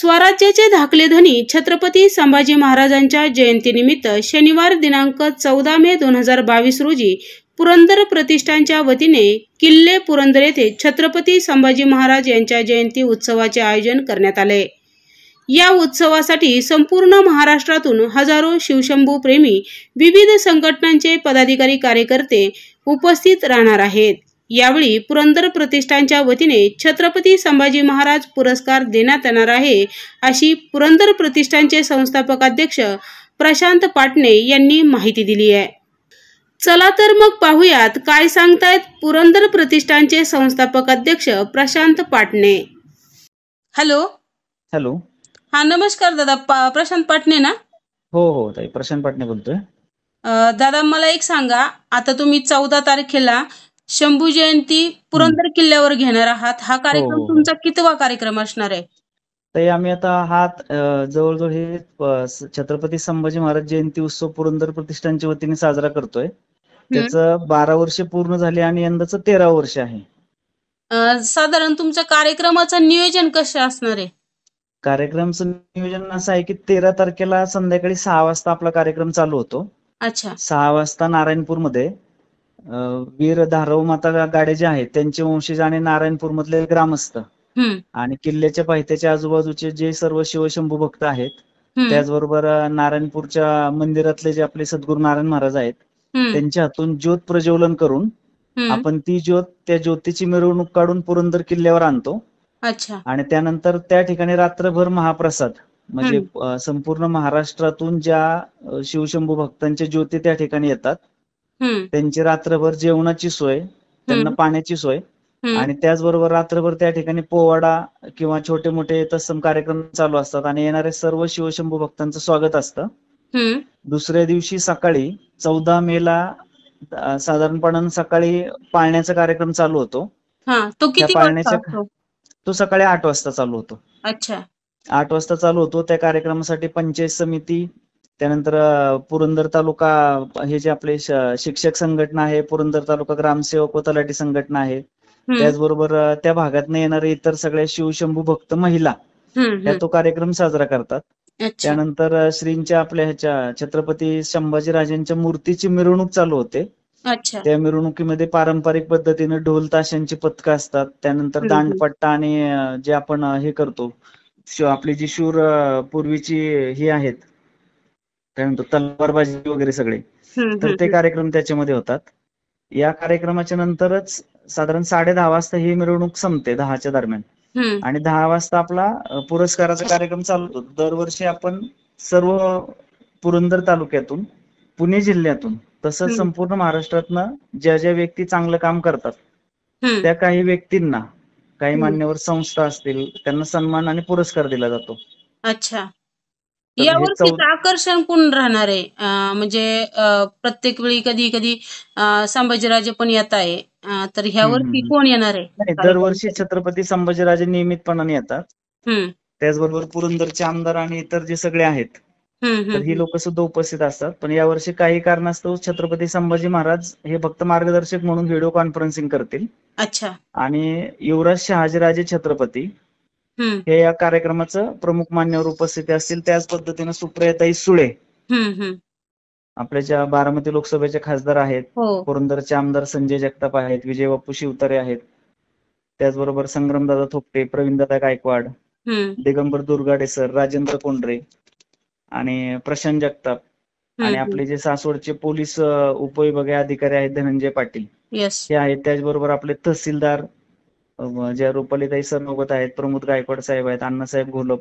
स्वराज्याचे धाकले धनी छत्रपती संभाजी महाराजांच्या जयंतीनिमित्त शनिवार दिनांक चौदा मे दोन हजार बावीस रोजी पुरंदर प्रतिष्ठानच्या वतीने किल्ले पुरंदर येथे छत्रपती संभाजी महाराज यांच्या जयंती उत्सवाचे आयोजन करण्यात आले या उत्सवासाठी संपूर्ण महाराष्ट्रातून हजारो शिवशंभू प्रेमी विविध संघटनांचे पदाधिकारी कार्यकर्ते उपस्थित राहणार आहेत यावेळी पुरंदर प्रतिष्ठानच्या वतीने छत्रपती संभाजी महाराज पुरस्कार देण्यात येणार आहे अशी पुरंदर प्रतिष्ठानचे संस्थापक अध्यक्ष प्रशांत पाटणे यांनी माहिती दिली आहे चला तर मग पाहूयात काय सांगतायत पुरंदर प्रतिष्ठानचे संस्थापक अध्यक्ष प्रशांत पाटणे हॅलो हॅलो हा नमस्कार दादा प्रशांत पाटणे ना हो हो ताई प्रशांत पाटणे बोलतोय दादा मला एक सांगा आता तुम्ही चौदा तारखेला शंभू जयंती पुरंदर किल्ल्यावर घेणार आहात हा कार्यक्रम हो, हो, हो. तुमचा कितवा कार्यक्रम असणार आहे ते आम्ही आता हात जवळजवळ हे छत्रपती संभाजी महाराज जयंती उत्सव पुरंदर प्रतिष्ठानच्या वतीने साजरा करतोय त्याचं बारा वर्ष पूर्ण झाले आणि यंदाच तेरा वर्ष आहे साधारण तुमच्या कार्यक्रमाचं नियोजन कसं असणार आहे कार्यक्रमाचं नियोजन असं आहे की तेरा तारखेला संध्याकाळी सहा वाजता आपला कार्यक्रम चालू होतो अच्छा सहा वाजता नारायणपूर मध्ये वीर धारव माता गाडे जे आहेत त्यांचे वंशज आणि नारायणपूर मधले ग्रामस्थ आणि किल्ल्याच्या पायथ्याच्या आजूबाजूचे जे सर्व शिवशंभू भक्त आहेत त्याचबरोबर नारायणपूरच्या मंदिरातले जे आपले सद्गुरु नारायण महाराज आहेत त्यांच्या हातून ज्योत प्रज्वलन करून आपण ती ज्योत त्या ज्योतीची मिरवणूक काढून पुरंदर किल्ल्यावर आणतो अच्छा आणि त्यानंतर त्या ठिकाणी रात्रभर महाप्रसाद म्हणजे संपूर्ण महाराष्ट्रातून ज्या शिवशंभू भक्तांच्या ज्योती त्या ठिकाणी येतात त्यांची रात्रभर जेवणाची सोय त्यांना पाण्याची सोय आणि त्याचबरोबर रात्रभर त्या ठिकाणी पोवाडा किंवा छोटे मोठे तत्सम कार्यक्रम चालू असतात आणि येणारे सर्व शिवशंभू भक्तांचं स्वागत असतं दुसऱ्या दिवशी सकाळी चौदा मे ला साधारणपणे सकाळी पाळण्याचा कार्यक्रम चालू होतो तो पाळण्याचा तो सकाळी आठ वाजता चालू होतो अच्छा आठ वाजता चालू होतो त्या कार्यक्रमासाठी पंचायत समिती त्यानंतर पुरंदर तालुका हे जे आपले शिक्षक संघटना आहे पुरंदर तालुका ग्रामसेवक व तलाठी संघटना आहे त्याचबरोबर त्या भागात येणारे इतर सगळ्या शिवशंभू भक्त महिला या तो कार्यक्रम साजरा करतात त्यानंतर श्रींच्या आपल्या ह्याच्या छत्रपती संभाजीराजांच्या मूर्तीची मिरवणूक चालू होते त्या मिरवणुकीमध्ये पारंपरिक पद्धतीने ढोल ताशांची पथकं असतात त्यानंतर दांडपट्टा आणि जे आपण हे करतो आपली जी शूर पूर्वीची ही आहेत काय म्हणतो तलवारबाजी वगैरे सगळे तर ते कार्यक्रम त्याच्यामध्ये होतात या कार्यक्रमाच्या नंतरच साधारण साडे दहा वाजता ही मिरवणूक संपते दहाच्या दरम्यान आणि दहा वाजता आपला पुरस्काराचा कार्यक्रम चालू होतो दरवर्षी आपण सर्व पुरंदर तालुक्यातून पुणे जिल्ह्यातून तसंच संपूर्ण महाराष्ट्रातनं ज्या ज्या व्यक्ती चांगलं काम करतात त्या काही व्यक्तींना काही मान्यवर संस्था असतील त्यांना सन्मान आणि पुरस्कार दिला जातो अच्छा या वर्षी आकर्षण कोण राहणार आहे म्हणजे प्रत्येक वेळी कधी कधी संभाजीराजे पण येत आहे तर ह्या वर्षी कोण येणार आहे दरवर्षी छत्रपती संभाजीराजे नियमितपणाने येतात त्याचबरोबर पुरंदरचे आमदार आणि इतर जे सगळे आहेत तर ही लोक सुद्धा उपस्थित असतात पण यावर्षी काही कारणास्तव छत्रपती संभाजी महाराज हे फक्त मार्गदर्शक म्हणून व्हिडिओ कॉन्फरन्सिंग करतील अच्छा आणि युवराज शहाजीराजे छत्रपती हे या कार्यक्रमाचं प्रमुख मान्यवर उपस्थिती असतील त्याच पद्धतीने सुप्रियताई सुळे आपल्या ज्या बारामती लोकसभेचे खासदार आहेत हो. पुरंदरचे आमदार संजय जगताप आहेत विजय बापू शिवतारे आहेत त्याचबरोबर संग्रामदादा थोपटे प्रवीणदादा गायकवाड दिगंबर दुर्गाडे सर राजेंद्र कोंडरे आणि प्रशांत जगताप आणि आपले जे सासवडचे पोलीस उपविभागीय अधिकारी आहेत धनंजय पाटील हे आहेत त्याचबरोबर आपले तहसीलदार ज्या रुपालीताई सरनोबत आहेत प्रमोद गायकवाड साहेब आहेत अण्णासाहेब घोलप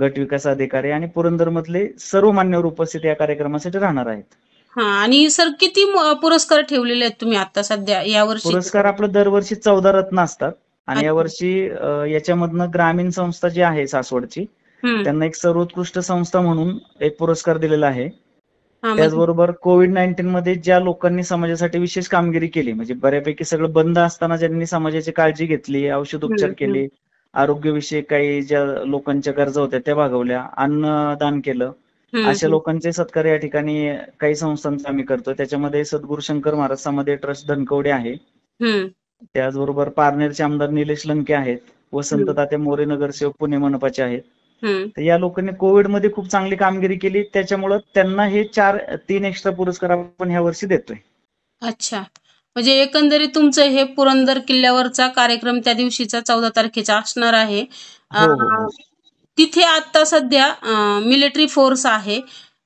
गट विकास अधिकारी आणि पुरंदर मधले सर्व मान्यवर उपस्थित या कार्यक्रमासाठी राहणार आहेत हा आणि सर किती पुरस्कार ठेवलेले आहेत तुम्ही आता सध्या वर्षी पुरस्कार आपले दरवर्षी चौदा रत्न असतात आणि यावर्षी याच्यामधनं ग्रामीण संस्था जी आहे सासवडची त्यांना एक सर्वोत्कृष्ट संस्था म्हणून एक पुरस्कार दिलेला आहे त्याचबरोबर कोविड नाईन्टीन मध्ये ज्या लोकांनी समाजासाठी विशेष कामगिरी केली म्हणजे बऱ्यापैकी सगळं बंद असताना ज्यांनी समाजाची काळजी घेतली औषध उपचार केले आरोग्यविषयी काही ज्या लोकांच्या गरजा होत्या त्या भागवल्या अन्न दान केलं अशा लोकांचे सत्कार या ठिकाणी काही संस्थांचा आम्ही करतो त्याच्यामध्ये सद्गुरू शंकर महाराज समाधी ट्रस्ट धनकवडे आहे त्याचबरोबर पारनेरचे आमदार निलेश लंके आहेत वसंत दाते मोरे नगरसेवक पुणे मनपाचे आहेत तर या लोकांनी कोविड मध्ये खूप चांगली कामगिरी केली त्याच्यामुळे त्यांना हे चार तीन एक्स्ट्रा पुरस्कार आपण ह्या वर्षी देतोय अच्छा म्हणजे एकंदरीत तुमचं हे पुरंदर किल्ल्यावरचा कार्यक्रम त्या दिवशीचा चौदा तारखेचा असणार आहे हो, हो, हो. तिथे आता सध्या मिलिटरी फोर्स आहे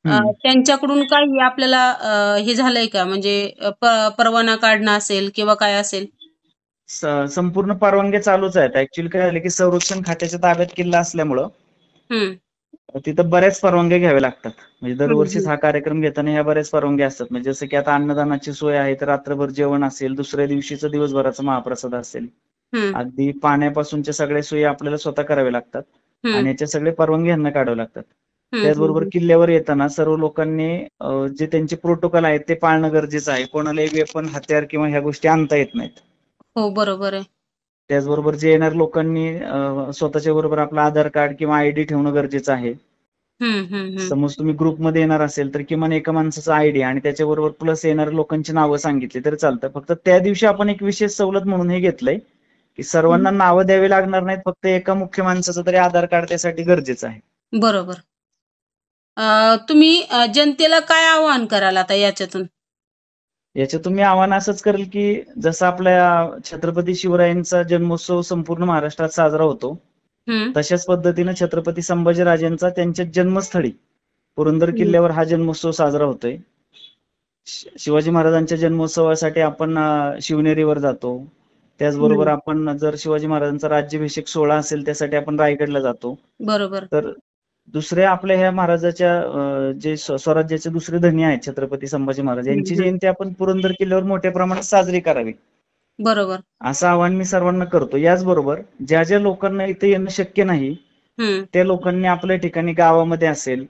त्यांच्याकडून काही आपल्याला हे झालंय का म्हणजे परवाना काढणं असेल किंवा काय असेल संपूर्ण परवानगी चालूच आहेत ऍक्च्युअली काय झालं की संरक्षण खात्याच्या ताब्यात किल्ला असल्यामुळं तिथं बऱ्याच परवानग्या घ्याव्या लागतात म्हणजे दरवर्षीच हा कार्यक्रम घेताना ह्या बऱ्याच परवानग्या असतात म्हणजे जसं की आता अन्नदानाची सोय आहे तर रात्रभर जेवण असेल दुसऱ्या दिवशीचं दिवसभराचं महाप्रसाद असेल अगदी पाण्यापासूनच्या सगळ्या सोयी आपल्याला स्वतः कराव्या लागतात आणि याच्या सगळे परवानगी यांना काढावे लागतात त्याचबरोबर किल्ल्यावर येताना सर्व लोकांनी जे त्यांचे प्रोटोकॉल आहेत ते पाळणं गरजेचं आहे कोणालाही वेपन हत्यार किंवा ह्या गोष्टी आणता येत नाहीत हो बरोबर आहे त्याचबरोबर जे येणार लोकांनी स्वतःच्या बरोबर आपलं आधार कार्ड किंवा आयडी ठेवणं गरजेचं आहे समज तुम्ही ग्रुपमध्ये येणार असेल तर किमान एका माणसाचा आयडी आणि त्याच्याबरोबर प्लस येणाऱ्या लोकांची नावं सांगितली तर चालतं फक्त त्या दिवशी आपण एक विशेष सवलत म्हणून हे घेतलंय की सर्वांना नावं द्यावी लागणार नाहीत फक्त एका मुख्य माणसाचं तरी आधार कार्ड त्यासाठी गरजेचं आहे बरोबर तुम्ही जनतेला काय आवाहन कराल आता याच्यातून याचे तुम्ही आव्हान असंच करेल की जसं आपल्या छत्रपती शिवरायांचा जन्मोत्सव संपूर्ण महाराष्ट्रात साजरा होतो तशाच पद्धतीने छत्रपती संभाजीराजांचा त्यांच्या जन्मस्थळी पुरंदर किल्ल्यावर हा जन्मोत्सव साजरा होतोय शिवाजी महाराजांच्या जन्मोत्सवासाठी आपण शिवनेरीवर जातो त्याचबरोबर आपण जर शिवाजी महाराजांचा राज्याभिषेक सोहळा असेल त्यासाठी आपण रायगडला जातो बरोबर तर दुसरे आपल्या ह्या महाराजाच्या जे स्वराज्याचे दुसरे धनी आहेत छत्रपती संभाजी महाराज यांची जयंती आपण पुरंदर किल्ल्यावर मोठ्या प्रमाणात साजरी करावी बरोबर असं आवाहन मी सर्वांना करतो याचबरोबर ज्या ज्या लोकांना इथे येणं शक्य नाही त्या लोकांनी आपल्या ठिकाणी गावामध्ये असेल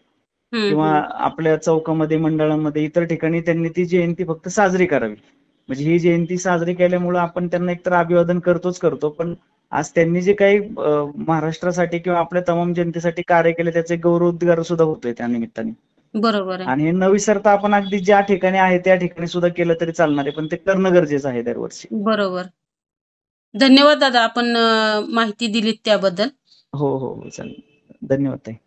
किंवा आपल्या चौकामध्ये मंडळामध्ये इतर ठिकाणी त्यांनी ती जयंती फक्त साजरी करावी म्हणजे ही जयंती साजरी केल्यामुळे आपण त्यांना एकतर अभिवादन करतोच करतो पण आज त्यांनी जे काही महाराष्ट्रासाठी किंवा आपल्या तमाम जनतेसाठी कार्य केले त्याचे गौरवोद्गार सुद्धा होतोय त्या निमित्ताने बरोबर आणि न विसरता आपण अगदी ज्या ठिकाणी आहे त्या ठिकाणी सुद्धा केलं तरी चालणार आहे पण ते करणं गरजेचं आहे दरवर्षी बरोबर धन्यवाद दादा आपण माहिती दिलीत त्याबद्दल हो हो, हो चालेल धन्यवाद ताई